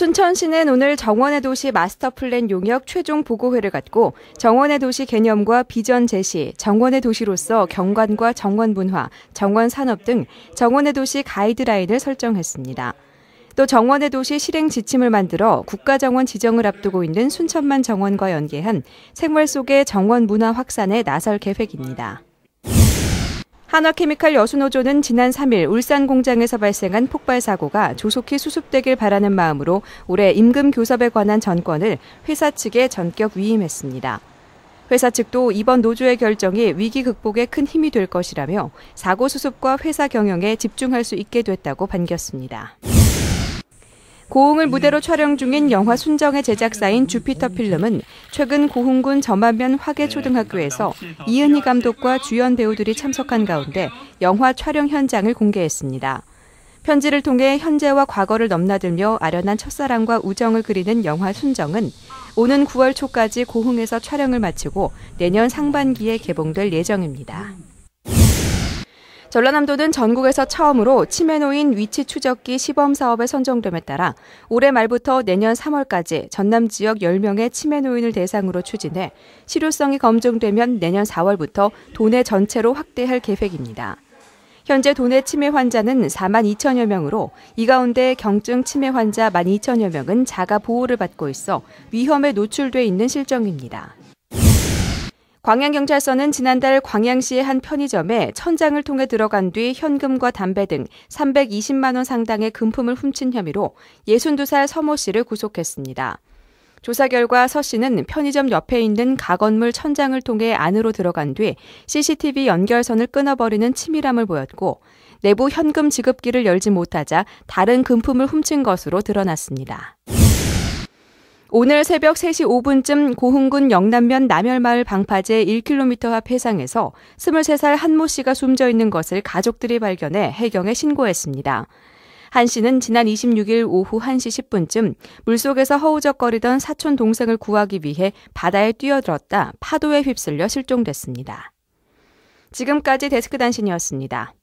순천시는 오늘 정원의 도시 마스터 플랜 용역 최종 보고회를 갖고 정원의 도시 개념과 비전 제시, 정원의 도시로서 경관과 정원 문화, 정원 산업 등 정원의 도시 가이드라인을 설정했습니다. 또 정원의 도시 실행 지침을 만들어 국가정원 지정을 앞두고 있는 순천만 정원과 연계한 생활 속의 정원 문화 확산에 나설 계획입니다. 한화케미칼 여수노조는 지난 3일 울산 공장에서 발생한 폭발 사고가 조속히 수습되길 바라는 마음으로 올해 임금 교섭에 관한 전권을 회사 측에 전격 위임했습니다. 회사 측도 이번 노조의 결정이 위기 극복에 큰 힘이 될 것이라며 사고 수습과 회사 경영에 집중할 수 있게 됐다고 반겼습니다. 고흥을 무대로 촬영 중인 영화 순정의 제작사인 주피터 필름은 최근 고흥군 점안면 화계초등학교에서 네, 이은희 감독과 주연 배우들이 참석한 가운데 영화 촬영 현장을 공개했습니다. 편지를 통해 현재와 과거를 넘나들며 아련한 첫사랑과 우정을 그리는 영화 순정은 오는 9월 초까지 고흥에서 촬영을 마치고 내년 상반기에 개봉될 예정입니다. 전라남도는 전국에서 처음으로 치매노인 위치 추적기 시범 사업에 선정됨에 따라 올해 말부터 내년 3월까지 전남 지역 10명의 치매노인을 대상으로 추진해 실효성이 검증되면 내년 4월부터 도내 전체로 확대할 계획입니다. 현재 도내 치매 환자는 4만 2천여 명으로 이 가운데 경증 치매 환자 1만 2천여 명은 자가 보호를 받고 있어 위험에 노출돼 있는 실정입니다. 광양경찰서는 지난달 광양시의 한 편의점에 천장을 통해 들어간 뒤 현금과 담배 등 320만 원 상당의 금품을 훔친 혐의로 62살 서모 씨를 구속했습니다. 조사 결과 서 씨는 편의점 옆에 있는 가건물 천장을 통해 안으로 들어간 뒤 CCTV 연결선을 끊어버리는 치밀함을 보였고 내부 현금 지급기를 열지 못하자 다른 금품을 훔친 것으로 드러났습니다. 오늘 새벽 3시 5분쯤 고흥군 영남면 남열마을 방파제 1km 앞 해상에서 23살 한모 씨가 숨져 있는 것을 가족들이 발견해 해경에 신고했습니다. 한 씨는 지난 26일 오후 1시 10분쯤 물속에서 허우적거리던 사촌 동생을 구하기 위해 바다에 뛰어들었다 파도에 휩쓸려 실종됐습니다. 지금까지 데스크 단신이었습니다.